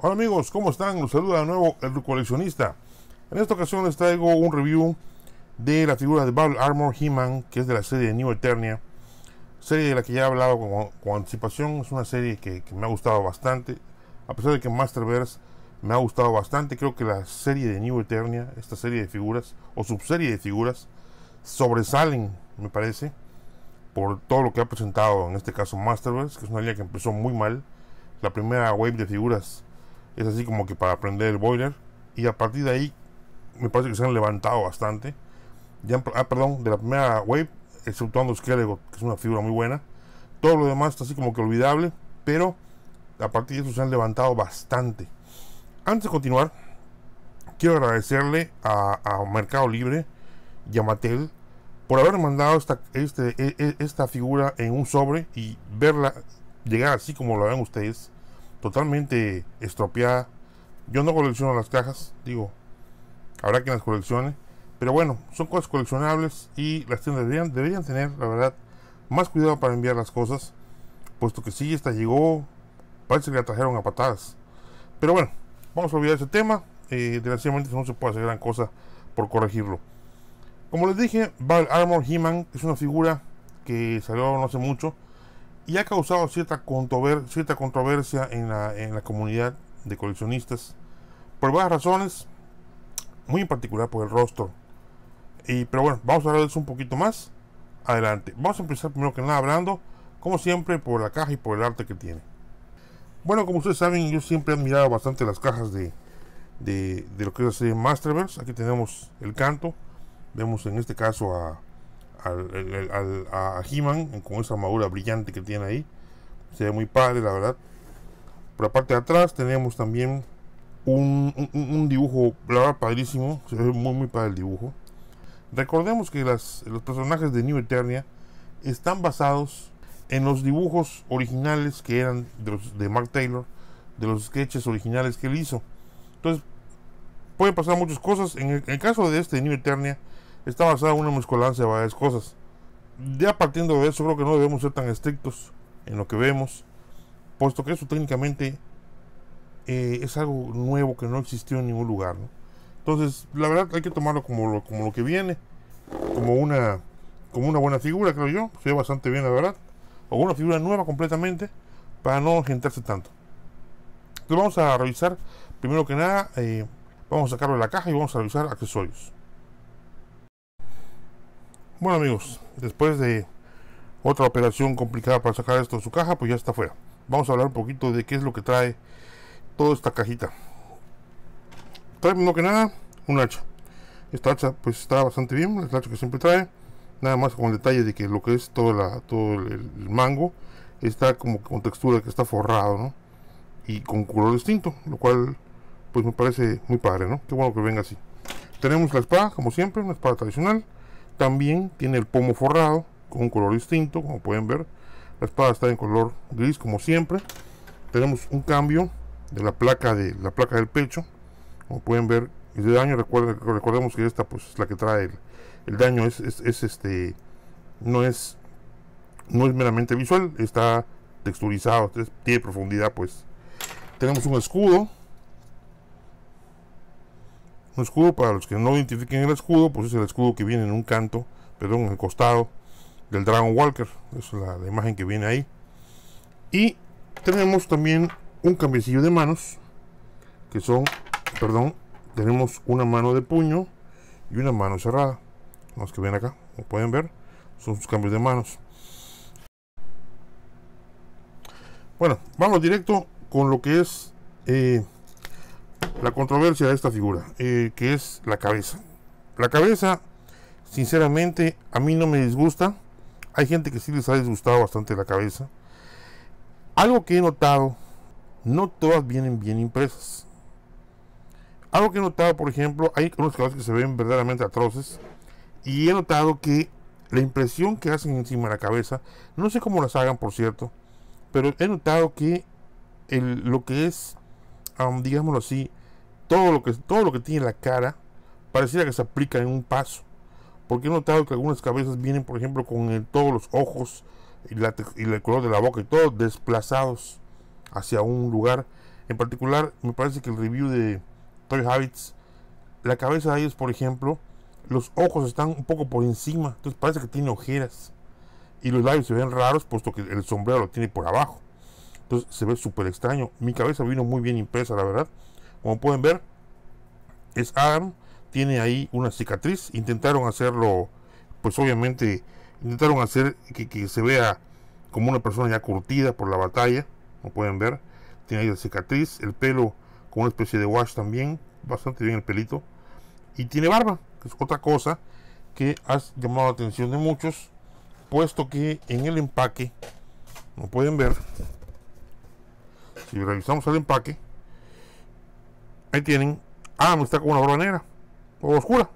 Hola amigos, ¿cómo están? Los saluda de nuevo el coleccionista. En esta ocasión les traigo un review de la figura de Battle Armor He-Man, que es de la serie de New Eternia. Serie de la que ya he hablado con, anticipación, es una serie que, me ha gustado bastante. A pesar de que Masterverse me ha gustado bastante, creo que la serie de New Eternia, esta serie de figuras, o subserie de figuras, sobresalen, me parece, por todo lo que ha presentado, en este caso Masterverse, que es una línea que empezó muy mal. La primera wave de figuras es así como que para aprender el boiler. Y a partir de ahí, me parece que se han levantado bastante. Ya, ah, perdón, de la primera wave, exceptuando Skelegot, que es una figura muy buena. Todo lo demás está así como que olvidable, pero a partir de eso se han levantado bastante. Antes de continuar, quiero agradecerle a, Mercado Libre y a Mattel por haber mandado esta, este, e, e, esta figura en un sobre y verla llegar así como la ven ustedes totalmente estropeada. Yo no colecciono las cajas, digo, habrá quien las coleccione. Pero bueno, son cosas coleccionables y las tiendas deberían, tener, la verdad, más cuidado para enviar las cosas. Puesto que si sí, esta llegó, parece que la trajeron a patadas. Pero bueno, vamos a olvidar ese tema. Eh, desgraciadamente no se puede hacer gran cosa por corregirlo. Como les dije, Val Armor He-Man es una figura que salió no hace mucho y ha causado cierta, cierta controversia en la, comunidad de coleccionistas por varias razones, muy en particular por el rostro. Y, pero bueno, vamos a hablar de eso un poquito más adelante. Vamos a empezar primero que nada hablando, como siempre, por la caja y por el arte que tiene. Bueno, como ustedes saben, yo siempre he admirado bastante las cajas de, lo que es el Masterverse. Aquí tenemos el canto, vemos en este caso a a He-Man con esa armadura brillante que tiene ahí. Se ve muy padre, la verdad. Por la parte de atrás tenemos también un, dibujo, la verdad, padrísimo. Se ve muy, muy padre el dibujo. Recordemos que las, los personajes de New Eternia están basados en los dibujos originales que eran de, Mark Taylor, de los sketches originales que él hizo. Entonces, pueden pasar muchas cosas. En el, caso de este New Eternia, está basada en una musculancia de varias cosas. Ya partiendo de eso, creo que no debemos ser tan estrictos en lo que vemos, puesto que eso técnicamente eh, es algo nuevo que no existió en ningún lugar. Entonces, la verdad hay que tomarlo como lo, como lo que viene, como una, como una buena figura, creo yo. Se ve bastante bien, la verdad. O una figura nueva completamente, para no agentarse tanto. Entonces vamos a revisar, primero que nada, eh, vamos a sacarlo de la caja y vamos a revisar accesorios. Bueno amigos, después de otra operación complicada para sacar esto de su caja, pues ya está fuera. Vamos a hablar un poquito de qué es lo que trae toda esta cajita. Trae no que nada, un hacha. Esta hacha pues está bastante bien, es la hacha que siempre trae. Nada más con el detalle de que lo que es todo, todo el, mango está como con textura que está forrado, ¿no? Y con color distinto, lo cual pues me parece muy padre, ¿no? Qué bueno que venga así. Tenemos la espada, como siempre, una espada tradicional también tiene el pomo forrado con un color distinto, como pueden ver. La espada está en color gris como siempre. Tenemos un cambio de la placa de la placa del pecho, como pueden ver, es de daño. Recuerden, recordemos que esta pues es la que trae el, daño es, es, este no es no es meramente visual, está texturizado, tiene profundidad pues. Tenemos un escudo un escudo, para los que no identifiquen el escudo, pues es el escudo que viene en un canto, perdón, en el costado del Dragon Walker. es la, imagen que viene ahí. Y tenemos también un cambiecillo de manos, que son, perdón, tenemos una mano de puño y una mano cerrada. Los que ven acá, como pueden ver, son sus cambios de manos. Bueno, vamos directo con lo que es eh, la controversia de esta figura, eh, que es la cabeza. La cabeza, sinceramente, a mí no me disgusta. Hay gente que sí les ha disgustado bastante la cabeza. Algo que he notado, no todas vienen bien impresas. Algo que he notado, por ejemplo, hay unos cabezas que se ven verdaderamente atroces. Y he notado que la impresión que hacen encima de la cabeza, no sé cómo las hagan, por cierto, pero he notado que lo que es digámoslo así, todo lo, que, todo lo que tiene la cara pareciera que se aplica en un paso. Porque he notado que algunas cabezas vienen, por ejemplo, con todos los ojos y, y el color de la boca y todo desplazados hacia un lugar. En particular, me parece que el review de Toy Habits, la cabeza de ellos, por ejemplo, los ojos están un poco por encima, entonces parece que tiene ojeras. Y los labios se ven raros, puesto que el sombrero lo tiene por abajo. Entonces se ve súper extraño. Mi cabeza vino muy bien impresa, la verdad. Como pueden ver, es arm... Tiene ahí una cicatriz. Intentaron hacerlo, pues obviamente, intentaron hacer que, se vea como una persona ya curtida por la batalla. Como pueden ver, tiene ahí la cicatriz. El pelo con una especie de wash también. Bastante bien el pelito. Y tiene barba, que es otra cosa que ha llamado la atención de muchos, puesto que en el empaque, como pueden ver, si revisamos el empaque, ahí tienen, ah, me está con una barba negra o oscura.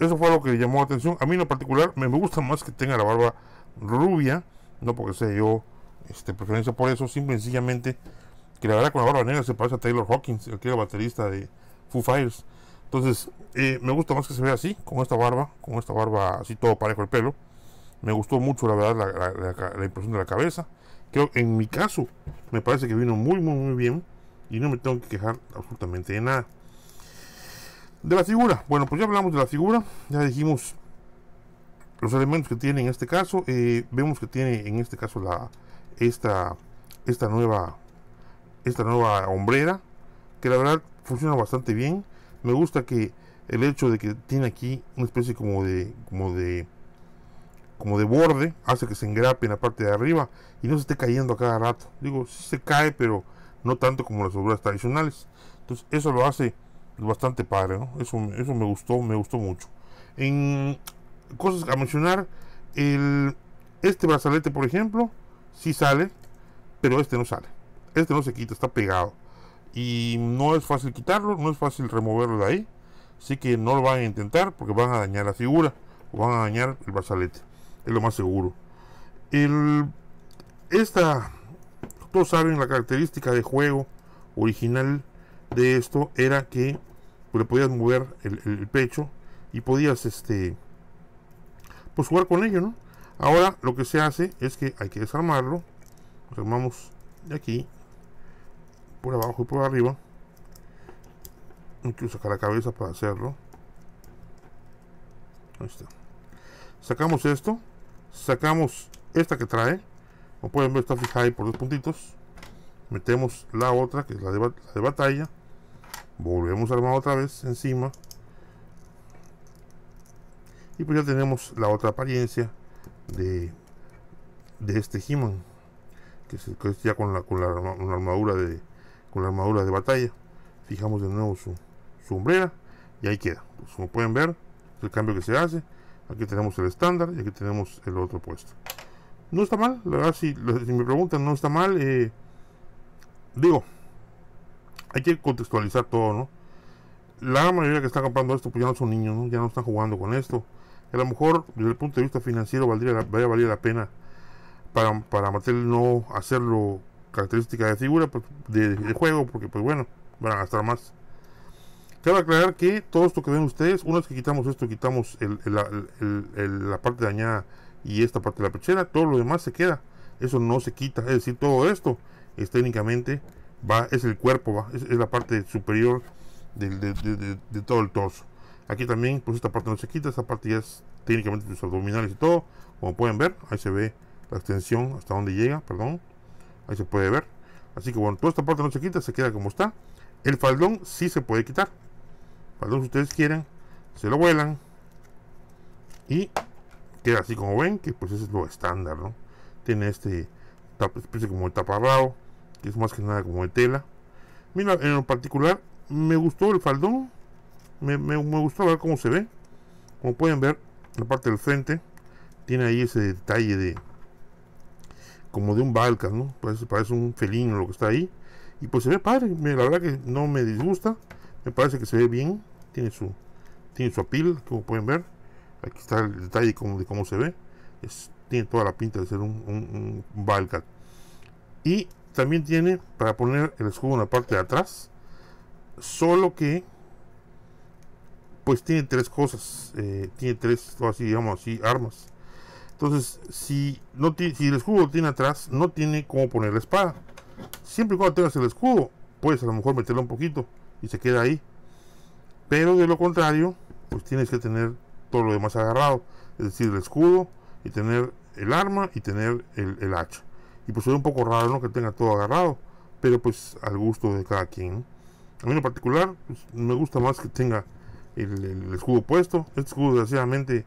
Eso fue lo que llamó la atención. A mí en lo particular me gusta más que tenga la barba rubia, no porque sea yo este, preferencia por eso, simple y sencillamente que la verdad con la barba negra se parece a Taylor Hawkins, el que era baterista de Foo Fighters. Entonces, eh, me gusta más que se vea así, con esta barba, con esta barba así todo parejo el pelo. Me gustó mucho, la verdad, la impresión de la cabeza en mi caso, me parece que vino muy, muy, muy bien y no me tengo que quejar absolutamente de nada. De la figura, bueno, pues ya hablamos de la figura, ya dijimos los elementos que tiene en este caso, eh, vemos que tiene en este caso la esta esta nueva esta nueva hombrera que la verdad funciona bastante bien. Me gusta que el hecho de que tiene aquí una especie como de como de como de borde, hace que se engrape en la parte de arriba y no se esté cayendo a cada rato. Digo, sí se cae, pero no tanto como las obras tradicionales. Entonces, eso lo hace bastante padre, Eso, eso me gustó, me gustó mucho. En cosas a mencionar, el, este brazalete, por ejemplo, Si sale, pero este no sale. Este no se quita, está pegado. Y no es fácil quitarlo, no es fácil removerlo de ahí. Así que no lo van a intentar porque van a dañar la figura o van a dañar el brazalete es lo más seguro. El, esta, todos saben la característica de juego original de esto era que pues, le podías mover el, pecho y podías este pues jugar con ello, ¿no? Ahora lo que se hace es que hay que desarmarlo. Lo armamos de aquí, por abajo y por arriba. incluso sacar la cabeza para hacerlo. Ahí está. Sacamos esto sacamos esta que trae como pueden ver está fijada ahí por dos puntitos metemos la otra que es la de, batalla volvemos a armar otra vez encima y pues ya tenemos la otra apariencia de, de este He-Man que, es, ya con la, con la, armadura de con la armadura de batalla fijamos de nuevo su, su, y ahí queda pues, como pueden ver el cambio que se hace Aquí tenemos el estándar y aquí tenemos el otro puesto. No está mal, la verdad, si, me preguntan, no está mal. Eh, digo, hay que contextualizar todo, ¿no? La mayoría que está comprando esto, pues ya no son niños, Ya no están jugando con esto. A lo mejor, desde el punto de vista financiero, valdría la, la pena para, para no hacerlo característica de figura pues, de, juego, porque, pues bueno, van a gastar más. Cabe aclarar que todo esto que ven ustedes, una vez que quitamos esto, quitamos la parte dañada y esta parte de la pechera, todo lo demás se queda. Eso no se quita. Es decir, todo esto es técnicamente va, es el cuerpo, es, la parte superior de, todo el torso. Aquí también, pues esta parte no se quita, esta parte ya es técnicamente los abdominales y todo. Como pueden ver, ahí se ve la extensión hasta donde llega, perdón. Ahí se puede ver. Así que bueno, toda esta parte no se quita, se queda como está. El faldón sí se puede quitar. Si ustedes quieren, se lo vuelan y queda así como ven, que pues eso es lo estándar, ¿no? Tiene este especie como de taparrao, que es más que nada como de tela. Mira, en lo particular, me gustó el faldón, me, me, gustó ver cómo se ve. Como pueden ver, la parte del frente tiene ahí ese detalle de como de un balcán, ¿no? Parece, parece un felino lo que está ahí. Y pues se ve padre, la verdad que no me disgusta me parece que se ve bien tiene su tiene su apil como pueden ver aquí está el detalle de cómo se ve tiene toda la pinta de ser un, un, y también tiene para poner el escudo en la parte de atrás solo que pues tiene tres cosas eh, tiene tres así digamos así armas entonces si no si el escudo lo tiene atrás no tiene cómo poner la espada siempre cuando tengas el escudo puedes a lo mejor meterlo un poquito se queda ahí. Pero de lo contrario, pues tienes que tener todo lo demás agarrado, es decir, el escudo y tener el arma y tener el, hacha. Y pues es un poco raro ¿no? que tenga todo agarrado, pero pues al gusto de cada quien. A mí en particular pues, me gusta más que tenga el, escudo puesto. Este escudo desgraciadamente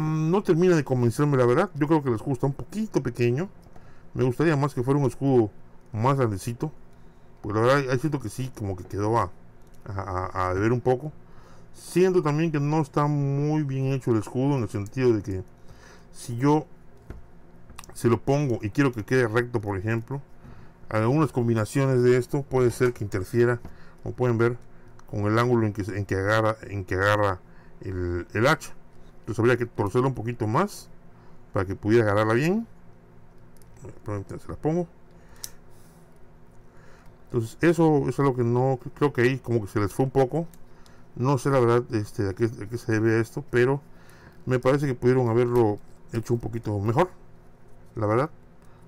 no termina de convencerme la verdad. Yo creo que el escudo está un poquito pequeño. Me gustaría más que fuera un escudo más grandecito. Pues la verdad, siento que sí, como que quedó a, a, un poco. Siento también que no está muy bien hecho el escudo en el sentido de que si yo se lo pongo y quiero que quede recto, por ejemplo, algunas combinaciones de esto puede ser que interfiera, como pueden ver, con el ángulo en que, en que agarra, en que agarra el, hacha. Entonces habría que torcerlo un poquito más para que pudiera agarrarla bien. Se la pongo. Entonces, pues, eso, es lo que no creo que ahí como que se les fue un poco. No sé la verdad este, a, qué, se debe esto, pero me parece que pudieron haberlo hecho un poquito mejor. La verdad,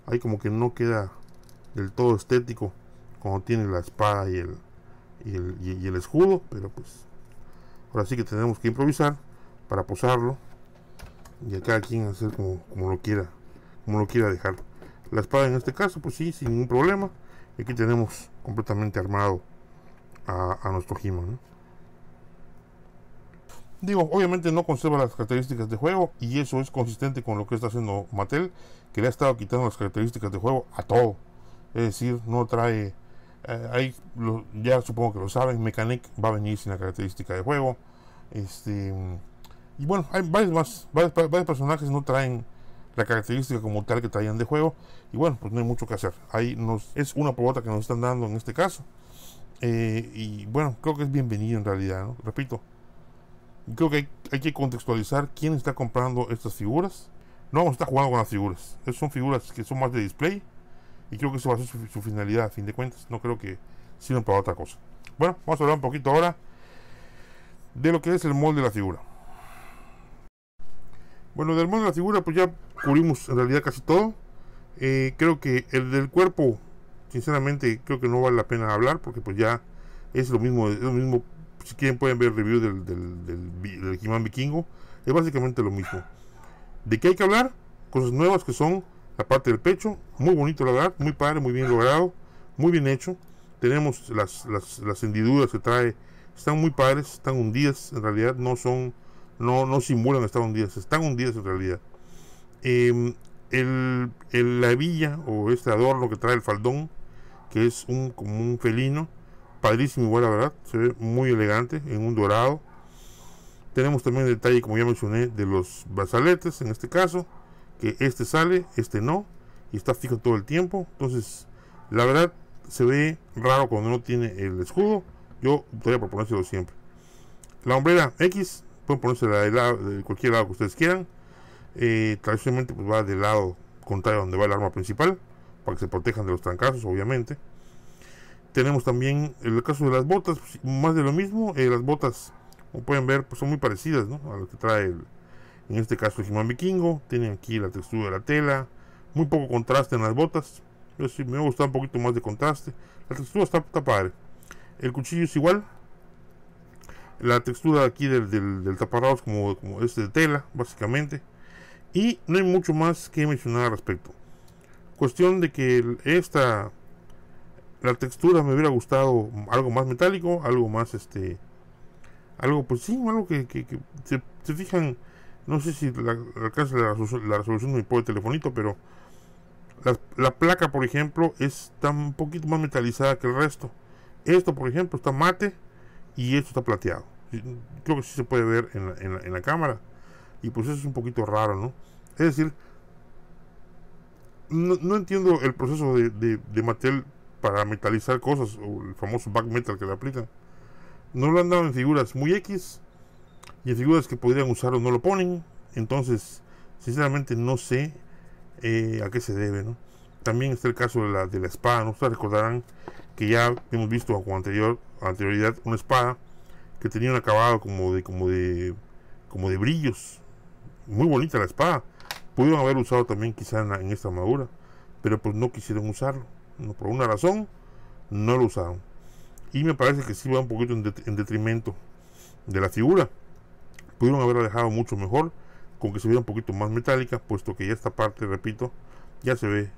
ahí como que no queda del todo estético cuando tiene la espada y el, y el, escudo, pero pues ahora sí que tenemos que improvisar para posarlo y acá quien hacer como, como lo quiera, como lo quiera dejar. La espada en este caso, pues sí, sin ningún problema. Aquí tenemos completamente armado a, nuestro he Digo, obviamente no conserva las características de juego y eso es consistente con lo que está haciendo Mattel, que le ha estado quitando las características de juego a todo. Es decir, no trae... Eh, ahí ya supongo que lo saben, Mechanic va a venir sin la característica de juego. Este, y bueno, hay varios más, varios, varios personajes no traen la característica como tal que traían de juego. Y bueno, pues no hay mucho que hacer. Ahí nos, es una probota que nos están dando en este caso. Eh, y bueno, creo que es bienvenido en realidad, ¿no? Repito, creo que hay, que contextualizar quién está comprando estas figuras. No vamos a estar jugando con las figuras. son figuras que son más de display. Y creo que eso va a ser su, su finalidad, a fin de cuentas. No creo que sirvan para otra cosa. Bueno, vamos a hablar un poquito ahora de lo que es el molde de la figura. Bueno, del molde de la figura, pues ya cubrimos en realidad casi todo. Eh, creo que el del cuerpo, sinceramente, creo que no vale la pena hablar porque pues ya es lo mismo, lo mismo. Si quieren pueden ver el review del, del, Vikingo. Es básicamente lo mismo. ¿De qué hay que hablar? Cosas nuevas que son la parte del pecho. Muy bonito la verdad, muy padre, muy bien logrado, muy bien hecho. Tenemos las, hendiduras que trae. Están muy padres, están hundidas en realidad. No son, no, no simulan estar hundidas, están hundidas en realidad. Em, el, la hebilla o este adorno que trae el faldón, que es un, como un felino, padrísimo igual la verdad, se ve muy elegante en un dorado. Tenemos también el detalle, como ya mencioné, de los brazaletes en este caso, que este sale, este no, y está fijo todo el tiempo. Entonces, la verdad, se ve raro cuando no tiene el escudo. Yo voy a ponérselo siempre. La hombrera X, pueden ponérsela de cualquier lado que ustedes quieran. Eh, tradicionalmente pues, va del lado contrario donde va el arma principal, para que se protejan de los trancazos, obviamente. Tenemos también el caso de las botas, pues, más de lo mismo, eh, las botas, como pueden ver, pues, son muy parecidas a lo que trae, en este caso, el Jimán Vikingo. Tienen aquí la textura de la tela, muy poco contraste en las botas. Yo sí me gusta un poquito más de contraste. La textura está, está padre. El cuchillo es igual, la textura aquí del, del, del como, como este de tela, básicamente. Y no hay mucho más que mencionar al respecto. Cuestión de que esta la textura me hubiera gustado algo más metálico, algo más este algo pues sí, algo que, se, fijan, no sé si alcanza la, resolución de mi pobre telefonito, pero la, placa por ejemplo está un poquito más metalizada que el resto. Esto por ejemplo está mate y esto está plateado. Creo que sí se puede ver en la, cámara y pues eso es un poquito raro, ¿no? Es decir, no, entiendo el proceso de, de, Mattel para metalizar cosas, o el famoso back metal que le aplican. No lo han dado en figuras muy X, y en figuras que podrían usarlo no lo ponen, entonces, sinceramente no sé eh, a qué se debe, ¿no? También está el caso de la, de la espada, ¿no? Ustedes recordarán que ya hemos visto con anterioridad una espada que tenía un acabado como de, como de, como de brillos, muy bonita la espada. Pudieron haber usado también quizá en, esta armadura, pero pues no quisieron usarlo. por una razón, no lo usaron. Y me parece que sí va un poquito en, detrimento de la figura. Pudieron haberla dejado mucho mejor, con que se viera un poquito más metálica, puesto que ya esta parte, repito, ya se ve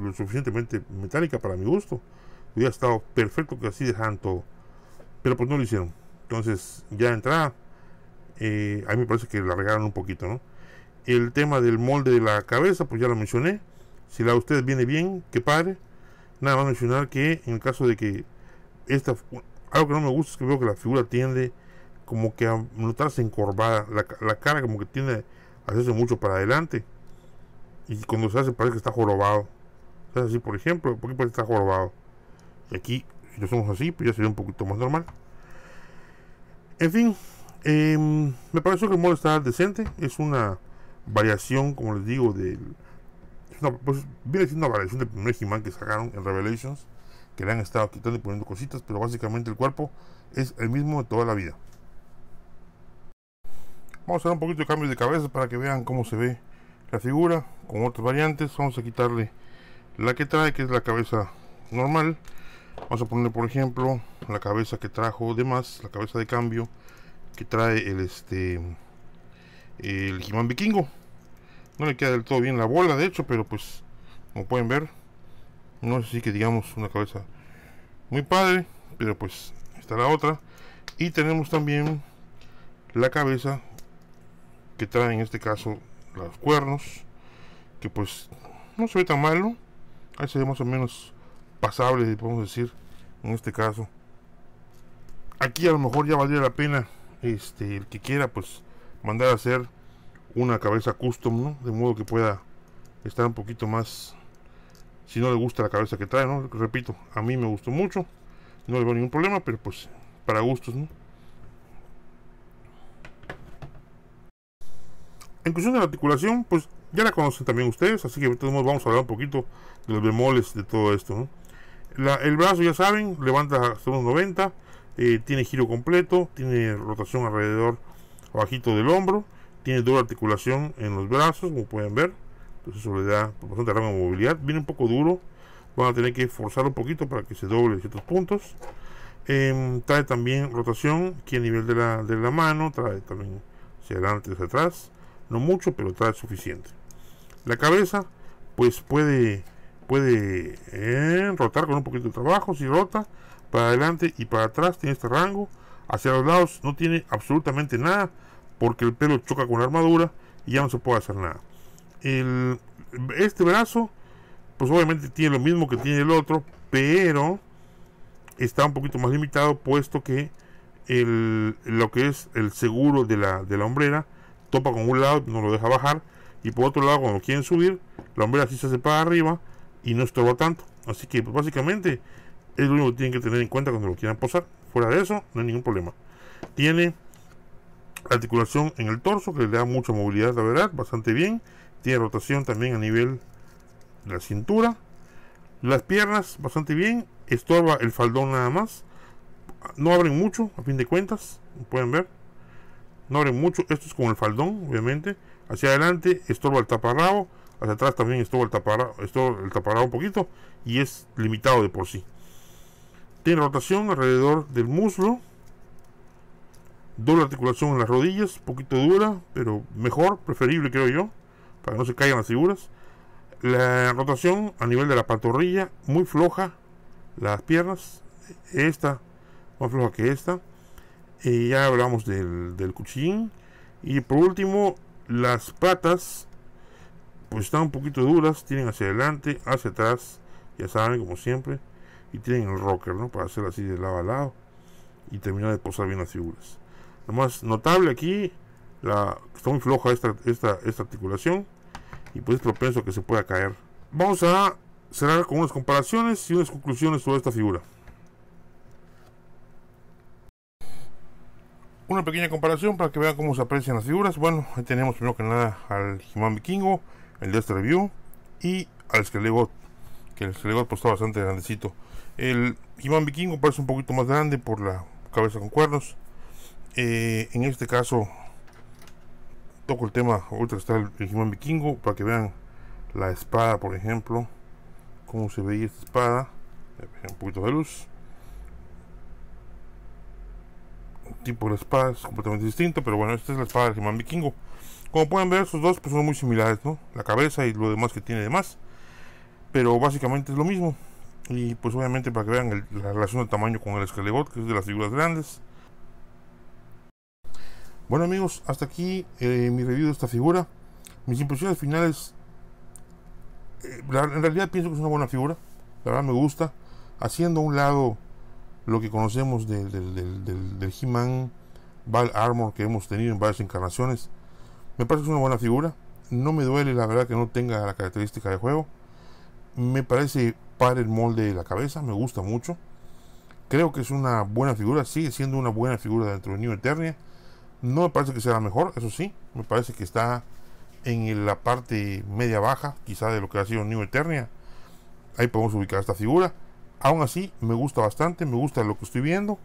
lo suficientemente metálica para mi gusto. Hubiera estado perfecto que así dejaran todo. Pero pues no lo hicieron. Entonces, ya entrada, eh, a mí me parece que la regaron un poquito, ¿no? El tema del molde de la cabeza, pues ya lo mencioné. Si la usted viene bien, que padre Nada más mencionar que en el caso de que esta, algo que no me gusta es que veo que la figura tiende como que a notarse encorvada, la, cara como que tiende a hacerse mucho para adelante. Y cuando se hace parece que está jorobado. así, por ejemplo, porque parece que está jorobado. Y aquí, si lo somos así, pues ya sería un poquito más normal. En fin, em, me parece que el molde está decente. Es una variación, como les digo, del. Pues, viene siendo una variación del primer he que sacaron en Revelations, que le han estado quitando y poniendo cositas, pero básicamente el cuerpo es el mismo de toda la vida. Vamos a hacer un poquito de cambio de cabeza para que vean cómo se ve la figura con otras variantes. Vamos a quitarle la que trae, que es la cabeza normal. Vamos a ponerle, por ejemplo, la cabeza que trajo de la cabeza de cambio que trae el este el Jimán Vikingo. No le queda del todo bien la bola, de hecho, pero pues, como pueden ver, no es así que digamos una cabeza muy padre, pero pues está la otra. Y tenemos también la cabeza que trae en este caso los cuernos, que pues no se ve tan malo, ahí se más o menos pasable, podemos decir, en este caso. Aquí a lo mejor ya valdría la pena, este, el que quiera, pues mandar a hacer una cabeza custom, De modo que pueda estar un poquito más... Si no le gusta la cabeza que trae, Repito, a mí me gustó mucho. No le veo ningún problema, pero pues para gustos, ¿no? En cuestión de la articulación, pues ya la conocen también ustedes, así que vamos a hablar un poquito de los bemoles de todo esto. el brazo, ya saben, levanta hasta unos 90, eh, tiene giro completo, tiene rotación alrededor bajito del hombro, tiene doble articulación en los brazos, como pueden ver. Entonces eso le da pues, bastante rango de movilidad. Viene un poco duro, van a tener que forzar un poquito para que se doble ciertos puntos. Em, trae también rotación aquí a nivel de la, de la mano, trae también hacia adelante, hacia atrás. No mucho, pero trae suficiente. La cabeza, pues puede, puede eh, rotar con un poquito de trabajo, si rota, para adelante y para atrás, tiene este rango Hacia los lados no tiene absolutamente nada porque el pelo choca con la armadura y ya no se puede hacer nada. El, este brazo, pues obviamente tiene lo mismo que tiene el otro, pero está un poquito más limitado puesto que el, lo que es el seguro de la, de la hombrera topa con un lado, no lo deja bajar y por otro lado cuando quieren subir, la hombrera si se hace para arriba y no estorba tanto. Así que pues, básicamente es lo único que tienen que tener en cuenta cuando lo quieran posar. Fuera de eso, no hay ningún problema. Tiene articulación en el torso que le da mucha movilidad la verdad bastante bien tiene rotación también a nivel de la cintura las piernas bastante bien estorba el faldón nada más no abren mucho a fin de cuentas pueden ver no abren mucho esto es con el faldón obviamente hacia adelante estorba el taparrabo hacia atrás también estorba el taparado. estorba el taparrabo un poquito y es limitado de por sí tiene rotación alrededor del muslo. Doble articulación en las rodillas, poquito dura, pero mejor, preferible creo yo, para que no se caigan las figuras. La rotación a nivel de la pantorrilla, muy floja. Las piernas, esta, más floja que esta. Y ya hablamos del, del cuchillín. Y por último, las patas, pues están un poquito duras, tienen hacia adelante, hacia atrás, ya saben, como siempre y tienen el rocker, ¿no? Para hacer así de lado a lado y terminar de posar bien las figuras. Lo más notable aquí, la, está muy floja esta, esta, esta articulación y pues es propenso a que se pueda caer. Vamos a cerrar con unas comparaciones y unas conclusiones sobre esta figura. Una pequeña comparación para que vean cómo se aprecian las figuras. Bueno, ahí tenemos primero que nada al Jimán Vikingo, el de este review, y al Skelegot que el cerebral pues, está bastante grandecito. El jimán Vikingo parece un poquito más grande por la cabeza con cuernos. Eh, en este caso, toco el tema, ahorita está el, el Vikingo, para que vean la espada, por ejemplo, cómo se veía esta espada. Un poquito de luz. El tipo de espada es completamente distinto, pero bueno, esta es la espada del jimán Vikingo. Como pueden ver, esos dos pues, son muy similares, ¿no? La cabeza y lo demás que tiene de más pero básicamente es lo mismo. Y pues obviamente para que vean la relación de tamaño con el Skelebot, que es de las figuras grandes. Bueno amigos, hasta aquí eh, mi review de esta figura. Mis impresiones finales, eh, en realidad pienso que es una buena figura, la verdad me gusta. Haciendo a un lado lo que conocemos del, del, He-Man Val Armor que hemos tenido en varias encarnaciones, me parece que es una buena figura. No me duele la verdad que no tenga la característica de juego me parece para el molde de la cabeza, me gusta mucho. Creo que es una buena figura, sigue siendo una buena figura dentro de New Eternia. No me parece que sea la mejor, eso sí, me parece que está en la parte media baja, quizá de lo que ha sido New Eternia. Ahí podemos ubicar esta figura. Aún así, me gusta bastante, me gusta lo que estoy viendo,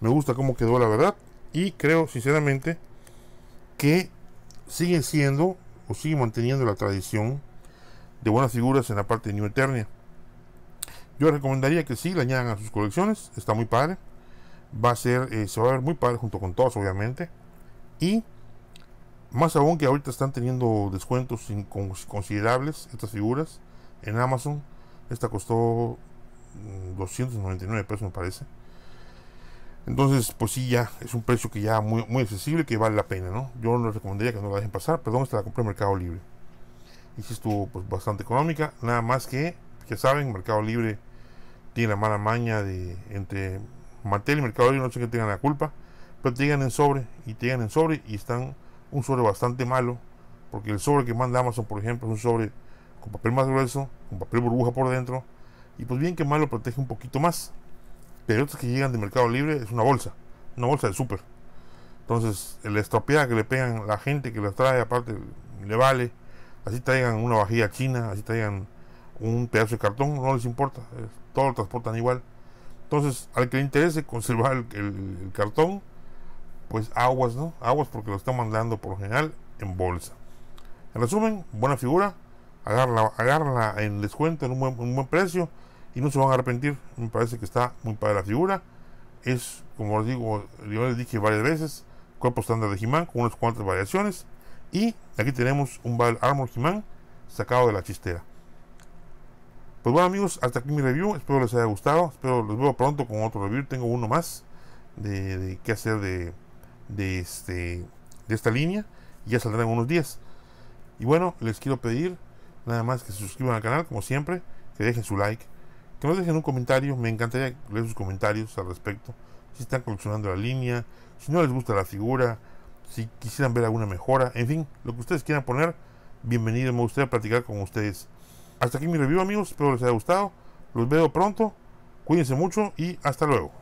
me gusta cómo quedó la verdad. Y creo, sinceramente, que sigue siendo o sigue manteniendo la tradición de buenas figuras en la parte de New Eternia. Yo recomendaría que sí, la añadan a sus colecciones, está muy padre. Va a ser, eh, se va a ver muy padre junto con todas obviamente. Y más aún que ahorita están teniendo descuentos considerables estas figuras en Amazon. Esta costó 299 mm, pesos, me parece. Entonces, pues sí, ya es un precio que ya muy, muy accesible, que vale la pena, ¿no? Yo les recomendaría que no la dejen pasar. Perdón, esta la compré en Mercado Libre y si estuvo pues, bastante económica. Nada más que, ya saben, Mercado Libre tiene la mala maña de entre Mantel y Mercado Libre, no sé que tengan la culpa, pero llegan en sobre y te llegan en sobre y están un sobre bastante malo, porque el sobre que manda Amazon, por ejemplo, es un sobre con papel más grueso, con papel burbuja por dentro, y pues bien que malo protege un poquito más. Pero otros que llegan de Mercado Libre es una bolsa, una bolsa de súper. Entonces, el estropeada que le pegan la gente que las trae, aparte, le vale. Así traigan una vajilla china, así traigan un pedazo de cartón, no les importa, eh, todo lo transportan igual. Entonces, al que le interese conservar el, cartón, pues aguas, ¿no? Aguas porque lo están mandando por lo general en bolsa. En resumen, buena figura, agarra en descuento, en un buen, precio y no se van a arrepentir. Me parece que está muy padre la figura. Es, como les digo, yo les dije varias veces, cuerpo estándar de Jimán con unas cuantas variaciones. Y aquí tenemos un Battle Armor he sacado de la chistera. Pues bueno amigos, hasta aquí mi review, espero les haya gustado, espero los veo pronto con otro review, tengo uno más de, qué hacer de, de, este, de esta línea, y ya saldrá en unos días. Y bueno, les quiero pedir nada más que se suscriban al canal, como siempre, que dejen su like, que nos dejen un comentario, me encantaría leer sus comentarios al respecto, si están coleccionando la línea, si no les gusta la figura, si quisieran ver alguna mejora, en fin, lo que ustedes quieran poner, bienvenido, me gustaría platicar con ustedes. Hasta aquí mi review amigos, espero les haya gustado, los veo pronto, cuídense mucho y hasta luego.